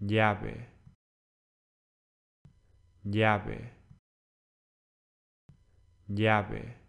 llave, llave, llave.